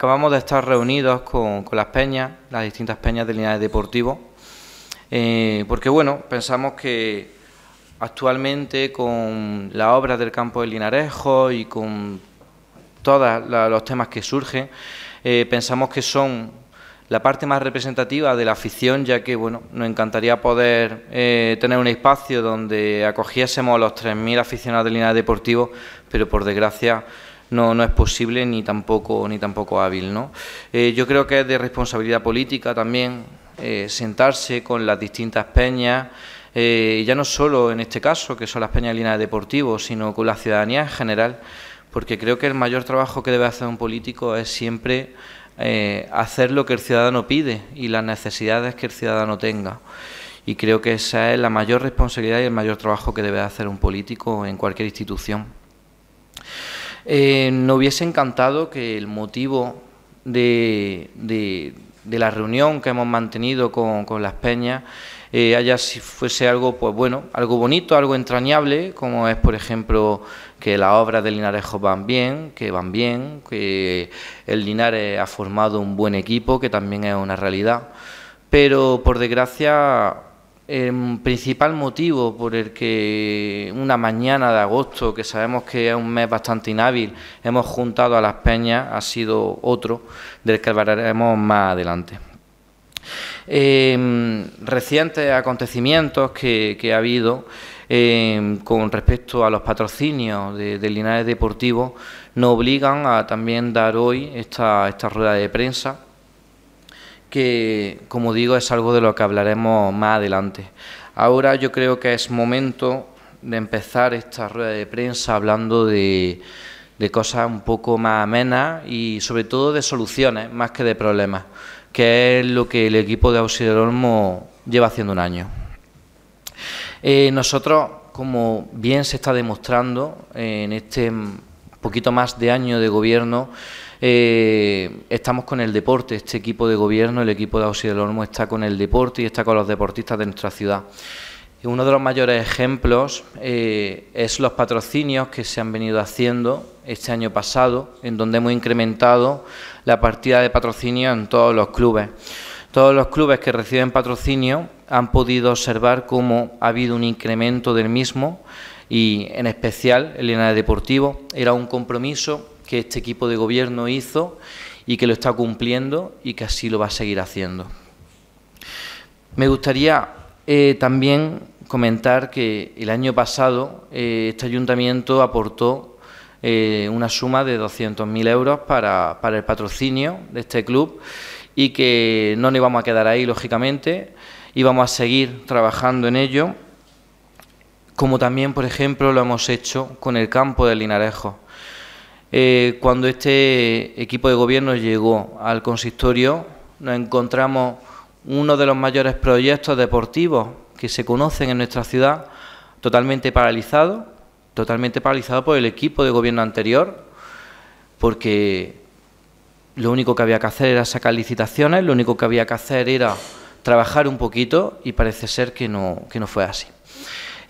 acabamos de estar reunidos con, las peñas, las distintas peñas del Linares Deportivo, eh, porque bueno, pensamos que actualmente con la obra del campo del Linarejo y con todos los temas que surgen, eh, pensamos que son la parte más representativa de la afición, ya que bueno, nos encantaría poder eh, tener un espacio donde acogiésemos a los 3.000 aficionados del Linares Deportivo, pero por desgracia no, no es posible ni tampoco, ni tampoco hábil. ¿no? Eh, yo creo que es de responsabilidad política también eh, sentarse con las distintas peñas. Eh, ya no solo en este caso, que son las peñas de deportivos, sino con la ciudadanía en general, porque creo que el mayor trabajo que debe hacer un político es siempre hacer lo que el ciudadano pide y las necesidades que el ciudadano tenga. Y creo que esa es la mayor responsabilidad y el mayor trabajo que debe hacer un político en cualquier institución. No eh, hubiese encantado que el motivo de, la reunión que hemos mantenido con, las peñas eh, haya si fuese algo pues bueno algo bonito algo entrañable como es por ejemplo que las obras de Linarejo van bien que van bien que el Linares ha formado un buen equipo que también es una realidad pero por desgracia el em, principal motivo por el que una mañana de agosto, que sabemos que es un mes bastante inhábil, hemos juntado a las peñas, ha sido otro, del que hablaremos más adelante. Em, recientes acontecimientos que, ha habido em, con respecto a los patrocinios de, Linares Deportivos nos obligan a también dar hoy esta rueda de prensa que, como digo, es algo de lo que hablaremos más adelante. Ahora yo creo que es momento de empezar esta rueda de prensa hablando de, cosas un poco más amenas y sobre todo de soluciones más que de problemas, que es lo que el equipo de Olmo lleva haciendo un año. Eh, nosotros, como bien se está demostrando en este poquito más de año de gobierno, eh, estamos con el deporte, este equipo de gobierno, el equipo de Auxilio del Olmo está con el deporte y está con los deportistas de nuestra ciudad. Uno de los mayores ejemplos eh, es los patrocinios que se han venido haciendo este año pasado, en donde hemos incrementado la partida de patrocinio en todos los clubes. Todos los clubes que reciben patrocinio han podido observar cómo ha habido un incremento del mismo y en especial el INAE Deportivo era un compromiso que este equipo de gobierno hizo y que lo está cumpliendo y que así lo va a seguir haciendo. Me gustaría eh, también comentar que el año pasado eh, este ayuntamiento aportó eh, una suma de 200.000 euros para, el patrocinio de este club y que no nos vamos a quedar ahí, lógicamente, íbamos a seguir trabajando en ello, como también, por ejemplo, lo hemos hecho con el campo de Linarejo. Eh, cuando este equipo de gobierno llegó al consistorio, nos encontramos uno de los mayores proyectos deportivos que se conocen en nuestra ciudad, totalmente paralizado, totalmente paralizado por el equipo de gobierno anterior, porque lo único que había que hacer era sacar licitaciones, lo único que había que hacer era trabajar un poquito y parece ser que no, que no fue así.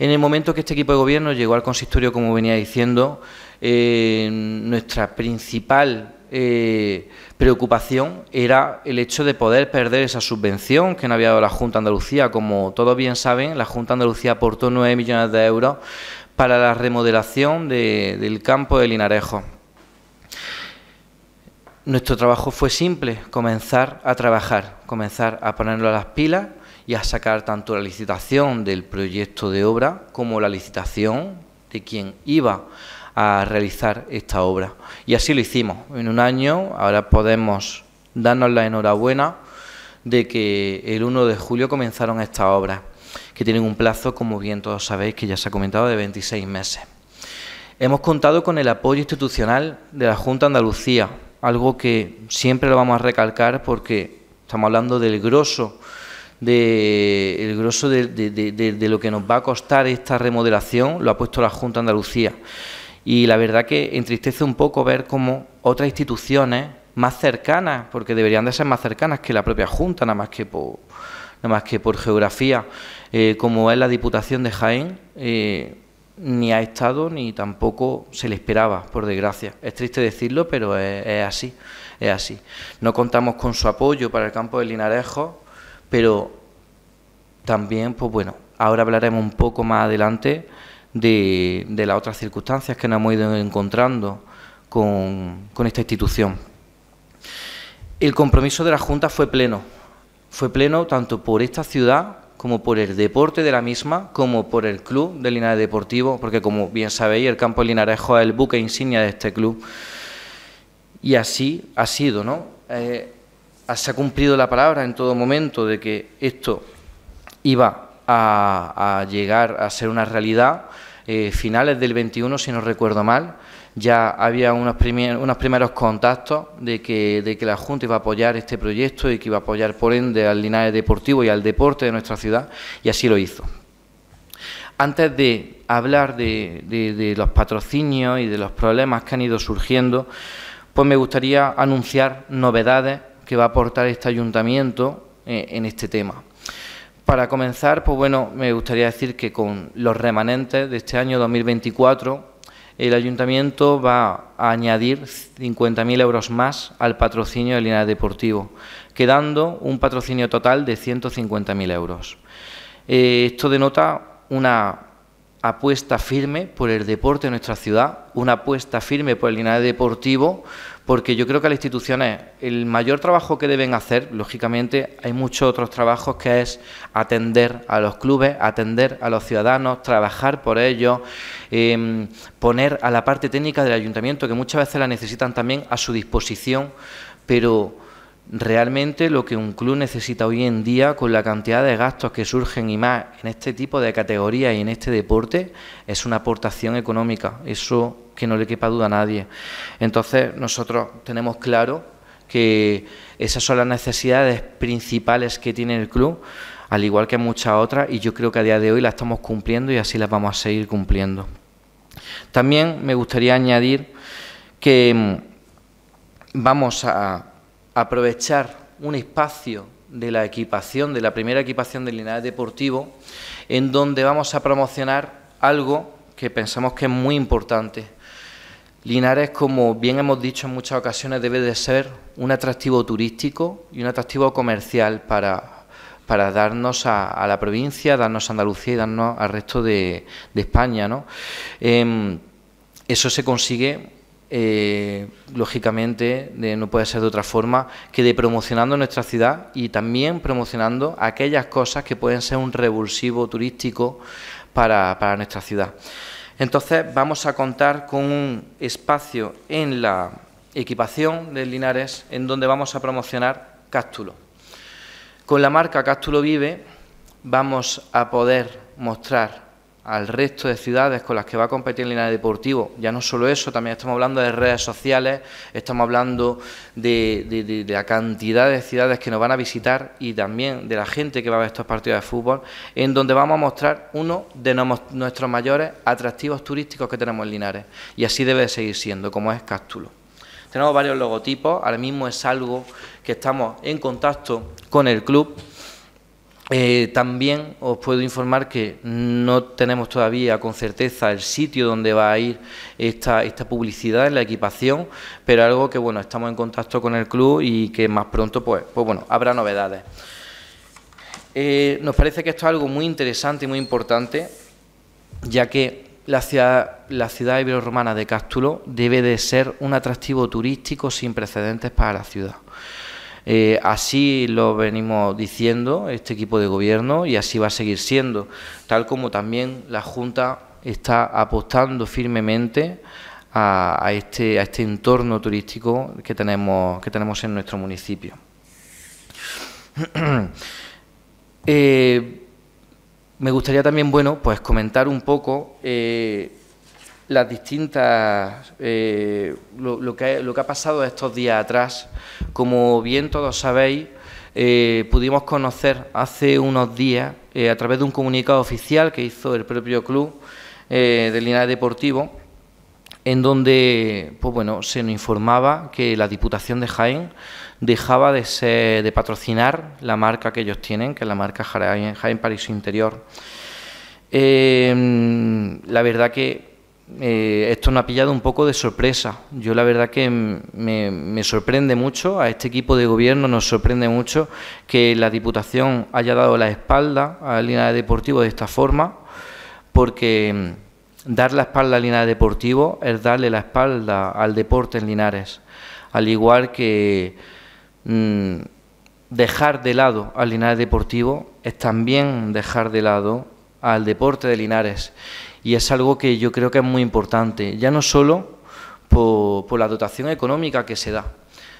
En el momento que este equipo de gobierno llegó al consistorio, como venía diciendo, eh, nuestra principal eh, preocupación era el hecho de poder perder esa subvención que no había dado la Junta de Andalucía. Como todos bien saben, la Junta de Andalucía aportó 9 millones de euros para la remodelación del campo de Linarejo. Nuestro trabajo fue simple, comenzar a trabajar, comenzar a ponerlo a las pilas y a sacar tanto la licitación del proyecto de obra como la licitación de quien iba a realizar esta obra. Y así lo hicimos. En un año ahora podemos darnos la enhorabuena de que el 1 de julio comenzaron estas obras, que tienen un plazo, como bien todos sabéis, que ya se ha comentado, de 26 meses. Hemos contado con el apoyo institucional de la Junta de Andalucía, algo que siempre lo vamos a recalcar porque estamos hablando del grosso de el grosso de, lo que nos va a costar esta remodelación lo ha puesto la Junta de Andalucía. Y la verdad que entristece un poco ver cómo otras instituciones más cercanas, porque deberían de ser más cercanas que la propia Junta, nada más que por, nada más que por geografía, eh, como es la Diputación de Jaén, eh, ni ha estado ni tampoco se le esperaba, por desgracia. Es triste decirlo, pero es, así, es así. No contamos con su apoyo para el campo de Linarejo pero también, pues bueno, ahora hablaremos un poco más adelante de, las otras circunstancias que nos hemos ido encontrando con, esta institución. El compromiso de la Junta fue pleno, fue pleno tanto por esta ciudad como por el deporte de la misma, como por el club de Linares Deportivo, porque como bien sabéis, el campo de Linarejo es el buque insignia de este club. Y así ha sido, ¿no? Eh, Ah, se ha cumplido la palabra en todo momento de que esto iba a, llegar a ser una realidad. Eh, finales del 21, si no recuerdo mal, ya había unos, unos primeros contactos de que, la Junta iba a apoyar este proyecto y que iba a apoyar, por ende, al linaje deportivo y al deporte de nuestra ciudad, y así lo hizo. Antes de hablar de, de los patrocinios y de los problemas que han ido surgiendo, pues me gustaría anunciar novedades que va a aportar este ayuntamiento eh, en este tema. Para comenzar, pues bueno, me gustaría decir que con los remanentes de este año 2024, el ayuntamiento va a añadir 50.000 euros más al patrocinio del Linares Deportivo, quedando un patrocinio total de 150.000 euros. Eh, esto denota una apuesta firme por el deporte en nuestra ciudad, una apuesta firme por el Linares Deportivo, porque yo creo que las instituciones, el mayor trabajo que deben hacer, lógicamente, hay muchos otros trabajos que es atender a los clubes, atender a los ciudadanos, trabajar por ellos, em, poner a la parte técnica del ayuntamiento, que muchas veces la necesitan también a su disposición, pero realmente lo que un club necesita hoy en día con la cantidad de gastos que surgen y más en este tipo de categorías y en este deporte es una aportación económica, eso que no le quepa duda a nadie. Entonces nosotros tenemos claro que esas son las necesidades principales que tiene el club, al igual que muchas otras, y yo creo que a día de hoy las estamos cumpliendo y así las vamos a seguir cumpliendo. También me gustaría añadir que mm, vamos a aprovechar un espacio de la equipación, de la primera equipación del Linares Deportivo, en donde vamos a promocionar algo que pensamos que es muy importante. Linares, como bien hemos dicho en muchas ocasiones, debe de ser un atractivo turístico y un atractivo comercial para, darnos a, la provincia, darnos a Andalucía y darnos al resto de, España. Em, eso se consigue eh, lógicamente no puede ser de otra forma que de promocionando nuestra ciudad y también promocionando aquellas cosas que pueden ser un revulsivo turístico para, para nuestra ciudad. Entonces vamos a contar con un espacio en la equipación de Linares en donde vamos a promocionar Cástulo. Con la marca Cástulo Vive vamos a poder mostrar al resto de ciudades con las que va a competir el Linares Deportivo. Ya no solo eso, también estamos hablando de redes sociales, estamos hablando de, de, la cantidad de ciudades que nos van a visitar y también de la gente que va a ver estos partidos de fútbol, en donde vamos a mostrar uno de nuestros mayores atractivos turísticos que tenemos en Linares. Y así debe seguir siendo, como es Cástulo. Tenemos varios logotipos, ahora mismo es algo que estamos en contacto con el club eh, también os puedo informar que no tenemos todavía con certeza el sitio donde va a ir esta, publicidad en la equipación, pero algo que bueno, estamos en contacto con el club y que más pronto pues, pues bueno, habrá novedades. Eh, nos parece que esto es algo muy interesante y muy importante, ya que la ciudad, la ciudad ibero-romana de Cástulo debe de ser un atractivo turístico sin precedentes para la ciudad. Eh, así lo venimos diciendo este equipo de gobierno y así va a seguir siendo, tal como también la Junta está apostando firmemente a, este, a este entorno turístico que tenemos, que tenemos en nuestro municipio. Eh, me gustaría también, bueno, pues comentar un poco eh, las distintas eh, lo, que, lo, que, ha pasado estos días atrás. Como bien todos sabéis, eh, pudimos conocer hace unos días, eh, a través de un comunicado oficial que hizo el propio club del Linares Deportivo, en donde pues bueno, se nos informaba que la Diputación de Jaén dejaba de, de patrocinar la marca que ellos tienen, que es la marca Jaén, Jaén París Interior. la verdad que eh, esto nos ha pillado un poco de sorpresa. Yo la verdad que me, sorprende mucho, a este equipo de gobierno nos sorprende mucho que la Diputación haya dado la espalda a al Linares Deportivo de esta forma, porque mm, dar la espalda al Linares Deportivo es darle la espalda al deporte en Linares, al igual que mm, dejar de lado al Linares Deportivo es también dejar de lado al deporte de Linares y es algo que yo creo que es muy importante, ya no solo por, la dotación económica que se da.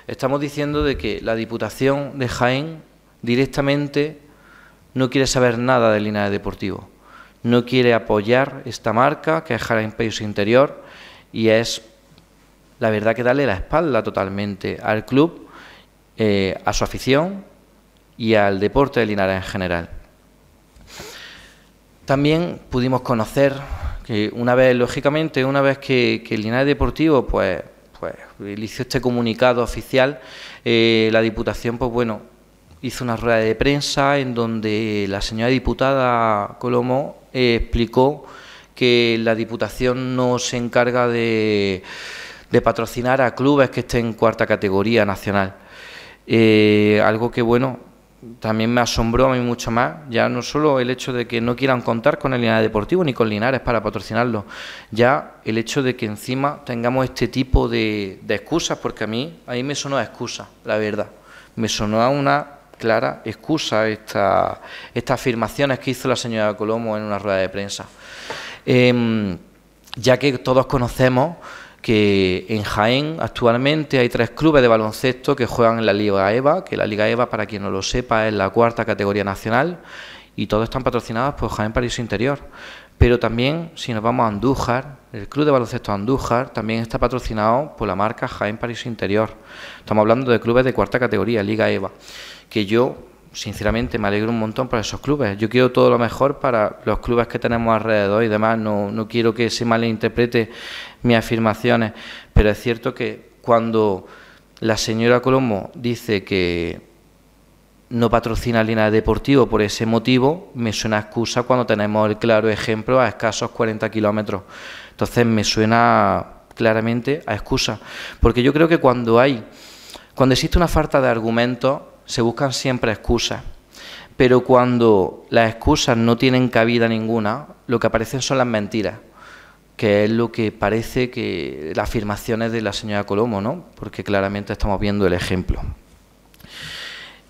Estamos diciendo de que la Diputación de Jaén directamente no quiere saber nada del Linares deportivo, no quiere apoyar esta marca que es Jaén País Interior y es la verdad que darle la espalda totalmente al club, eh, a su afición y al deporte de Linares en general. También pudimos conocer que una vez, lógicamente, una vez que, el Linares Deportivo, pues, pues, hizo este comunicado oficial, eh, la Diputación, pues bueno, hizo una rueda de prensa en donde la señora diputada Colomo eh, explicó que la Diputación no se encarga de, patrocinar a clubes que estén en cuarta categoría nacional. Eh, algo que, bueno, también me asombró a mí mucho más, ya no solo el hecho de que no quieran contar con el Linares Deportivo ni con Linares para patrocinarlo, ya el hecho de que encima tengamos este tipo de, de excusas, porque a mí, a me sonó a excusa, la verdad, me sonó a una clara excusa esta, estas afirmaciones que hizo la señora Colomo en una rueda de prensa, em, ya que todos conocemos que en Jaén actualmente hay tres clubes de baloncesto que juegan en la Liga EVA, que la Liga EVA, para quien no lo sepa, es la cuarta categoría nacional y todos están patrocinados por Jaén París Interior. Pero también, si nos vamos a Andújar, el club de baloncesto Andújar también está patrocinado por la marca Jaén París Interior. Estamos hablando de clubes de cuarta categoría, Liga EVA, que yo sinceramente me alegro un montón por esos clubes. Yo quiero todo lo mejor para los clubes que tenemos alrededor y demás. No, quiero que se malinterprete mis afirmaciones, pero es cierto que cuando la señora Colombo dice que no patrocina línea de deportivo por ese motivo, me suena a excusa cuando tenemos el claro ejemplo a escasos 40 kilómetros. Entonces me suena claramente a excusa, porque yo creo que cuando hay, cuando existe una falta de argumento se buscan siempre excusas. Pero cuando las excusas no tienen cabida ninguna, lo que aparecen son las mentiras, que es lo que parece que las afirmaciones de la señora Colomo, ¿no? Porque claramente estamos viendo el ejemplo.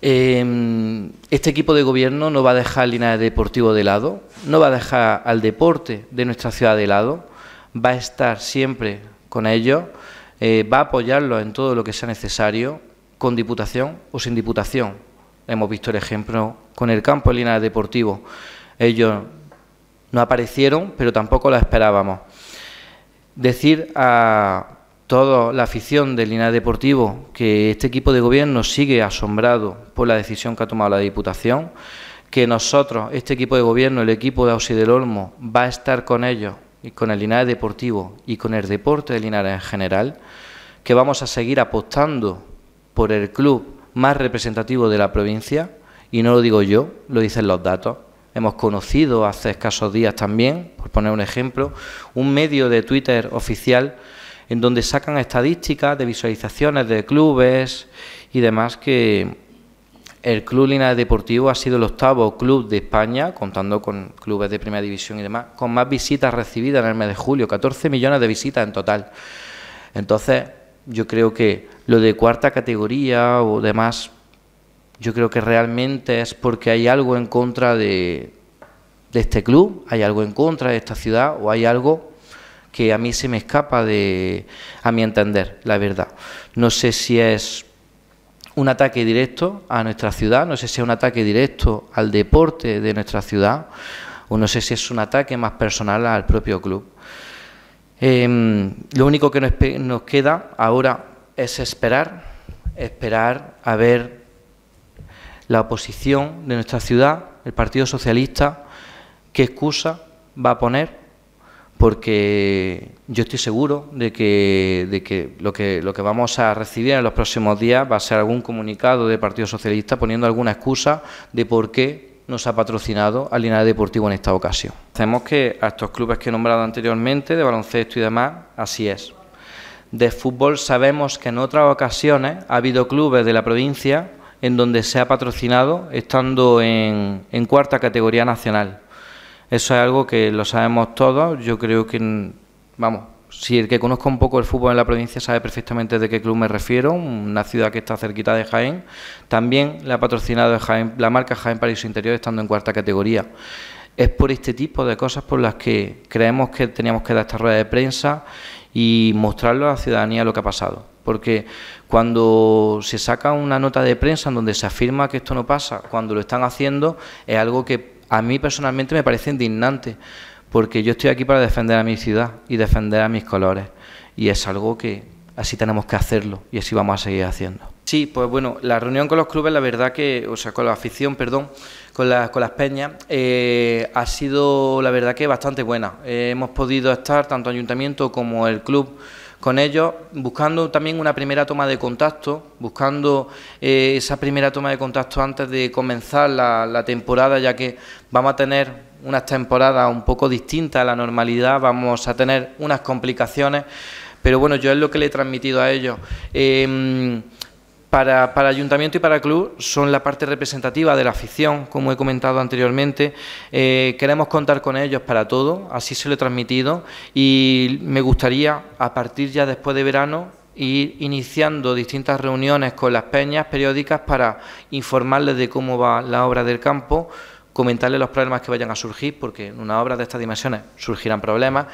Em, este equipo de gobierno no va a dejar al linaje deportivo de lado, no va a dejar al deporte de nuestra ciudad de lado, va a estar siempre con ellos, eh, va a apoyarlos en todo lo que sea necesario con diputación o sin diputación. Hemos visto el ejemplo con el campo de Linares Deportivo. Ellos no aparecieron, pero tampoco la esperábamos. Decir a toda la afición del Linares Deportivo que este equipo de gobierno sigue asombrado por la decisión que ha tomado la Diputación, que nosotros, este equipo de gobierno, el equipo de Auxilio del Olmo, va a estar con ellos, y con el Linares Deportivo y con el deporte de Linares en general, que vamos a seguir apostando por el club más representativo de la provincia, y no lo digo yo, lo dicen los datos. Hemos conocido hace escasos días también, por poner un ejemplo, un medio de Twitter oficial en donde sacan estadísticas de visualizaciones de clubes y demás que el Club Linares Deportivo ha sido el octavo club de España, contando con clubes de primera división y demás, con más visitas recibidas en el mes de julio, 14 millones de visitas en total. Entonces, yo creo que lo de cuarta categoría o demás, yo creo que realmente es porque hay algo en contra de, este club, hay algo en contra de esta ciudad o hay algo que a mí se me escapa de, a mi entender, la verdad. No sé si es un ataque directo a nuestra ciudad, no sé si es un ataque directo al deporte de nuestra ciudad, o no sé si es un ataque más personal al propio club. Em, lo único que nos, nos queda ahora es esperar, esperar a ver la oposición de nuestra ciudad, el Partido Socialista, qué excusa va a poner, porque yo estoy seguro de que, de que, lo, que lo que vamos a recibir en los próximos días va a ser algún comunicado del Partido Socialista poniendo alguna excusa de por qué nos ha patrocinado al Linares Deportivo en esta ocasión. Sabemos que a estos clubes que he nombrado anteriormente, de baloncesto y demás, así es. De fútbol sabemos que en otras ocasiones ha habido clubes de la provincia en donde se ha patrocinado estando en cuarta categoría nacional. Eso es algo que lo sabemos todos, yo creo que, vamos, si el que conozca un poco el fútbol en la provincia sabe perfectamente de qué club me refiero, una ciudad que está cerquita de Jaén. También le ha patrocinado la marca Jaén París Interior estando en cuarta categoría. Es por este tipo de cosas por las que creemos que teníamos que dar esta rueda de prensa y mostrarle a la ciudadanía lo que ha pasado. Porque cuando se saca una nota de prensa en donde se afirma que esto no pasa, cuando lo están haciendo, es algo que a mí personalmente me parece indignante porque yo estoy aquí para defender a mi ciudad y defender a mis colores. Y es algo que así tenemos que hacerlo y así vamos a seguir haciendo. Sí, pues bueno, la reunión con los clubes, la verdad que, o sea, con la afición, perdón, con, la, con las peñas, eh, ha sido, la verdad que, bastante buena. Eh, hemos podido estar, tanto ayuntamiento como el club, con ellos, buscando también una primera toma de contacto, buscando eh, esa primera toma de contacto antes de comenzar la temporada, ya que vamos a tener unas temporadas un poco distintas a la normalidad, vamos a tener unas complicaciones, pero bueno, yo es lo que le he transmitido a ellos. Em, para, ayuntamiento y para club son la parte representativa de la afición, como he comentado anteriormente. Eh, queremos contar con ellos para todo, así se lo he transmitido y me gustaría, a partir ya después de verano, ir iniciando distintas reuniones con las peñas periódicas para informarles de cómo va la obra del campo, comentarle los problemas que vayan a surgir, porque en una obra de estas dimensiones surgirán problemas,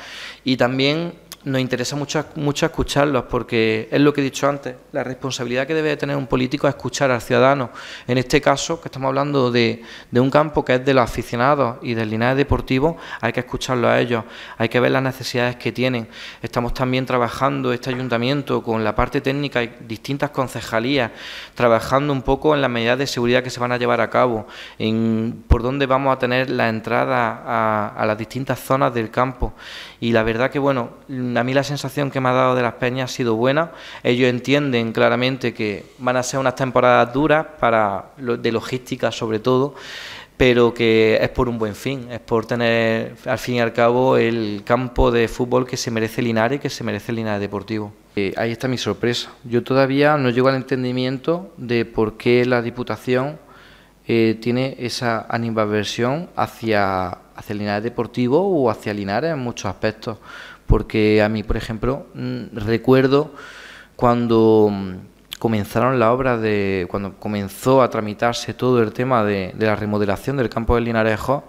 y también nos interesa mucho, mucho escucharlos porque es lo que he dicho antes, la responsabilidad que debe tener un político es escuchar al ciudadano. En este caso, que estamos hablando de, de un campo que es de los aficionados y del linaje deportivo, hay que escucharlo a ellos, hay que ver las necesidades que tienen. Estamos también trabajando este ayuntamiento con la parte técnica y distintas concejalías, trabajando un poco en las medidas de seguridad que se van a llevar a cabo, en por dónde vamos a tener la entrada a, a las distintas zonas del campo. Y la verdad que, bueno, a mí la sensación que me ha dado de las peñas ha sido buena. Ellos entienden claramente que van a ser unas temporadas duras para de logística sobre todo, pero que es por un buen fin, es por tener al fin y al cabo el campo de fútbol que se merece Linares y que se merece Linares Deportivo. Eh, ahí está mi sorpresa. Yo todavía no llego al entendimiento de por qué la Diputación eh, tiene esa animadversión hacia, hacia Linares Deportivo o hacia Linares en muchos aspectos porque a mí, por ejemplo, mm, recuerdo cuando mm, comenzaron la obra de, cuando comenzó a tramitarse todo el tema de, la remodelación del campo del Linarejo,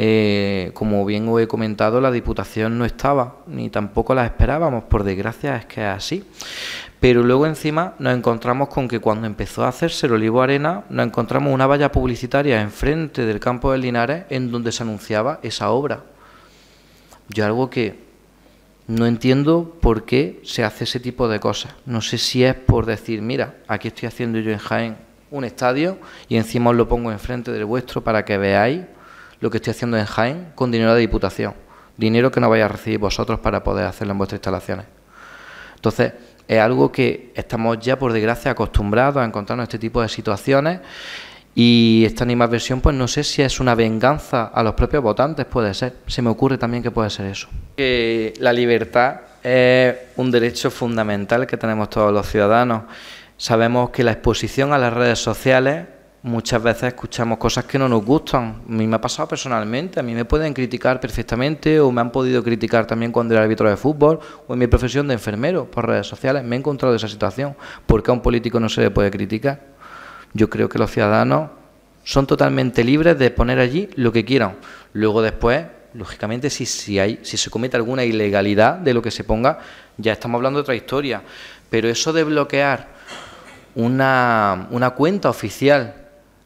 eh, como bien os he comentado, la Diputación no estaba, ni tampoco la esperábamos, por desgracia es que es así. Pero luego encima nos encontramos con que cuando empezó a hacerse el olivo arena, nos encontramos una valla publicitaria enfrente del campo del Linares en donde se anunciaba esa obra. Yo algo que no entiendo por qué se hace ese tipo de cosas. No sé si es por decir, mira, aquí estoy haciendo yo en Jaén un estadio y encima os lo pongo enfrente del vuestro para que veáis lo que estoy haciendo en Jaén con dinero de diputación. Dinero que no vais a recibir vosotros para poder hacerlo en vuestras instalaciones. Entonces, es algo que estamos ya, por desgracia, acostumbrados a encontrarnos este tipo de situaciones y esta animadversión, pues no sé si es una venganza a los propios votantes, puede ser. Se me ocurre también que puede ser eso. Que la libertad es un derecho fundamental que tenemos todos los ciudadanos. Sabemos que la exposición a las redes sociales muchas veces escuchamos cosas que no nos gustan. A mí me ha pasado personalmente, a mí me pueden criticar perfectamente o me han podido criticar también cuando era árbitro de fútbol o en mi profesión de enfermero por redes sociales. Me he encontrado esa situación. ¿Por qué a un político no se le puede criticar? Yo creo que los ciudadanos son totalmente libres de poner allí lo que quieran. Luego después, lógicamente, si, si, hay, si se comete alguna ilegalidad de lo que se ponga, ya estamos hablando de otra historia. Pero eso de bloquear una, cuenta oficial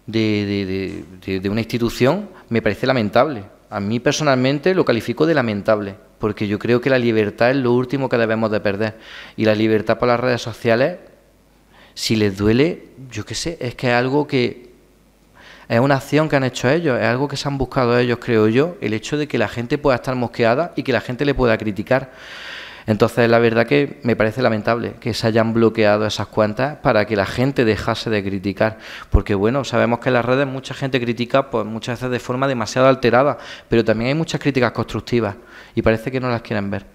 de, de, de una institución me parece lamentable. A mí personalmente lo califico de lamentable, porque yo creo que la libertad es lo último que debemos de perder. Y la libertad por las redes sociales si les duele, yo qué sé, es que es algo que es una acción que han hecho ellos, es algo que se han buscado ellos, creo yo, el hecho de que la gente pueda estar mosqueada y que la gente le pueda criticar. Entonces, la verdad que me parece lamentable que se hayan bloqueado esas cuentas para que la gente dejase de criticar. Porque, bueno, sabemos que en las redes mucha gente critica, pues muchas veces de forma demasiado alterada, pero también hay muchas críticas constructivas y parece que no las quieren ver.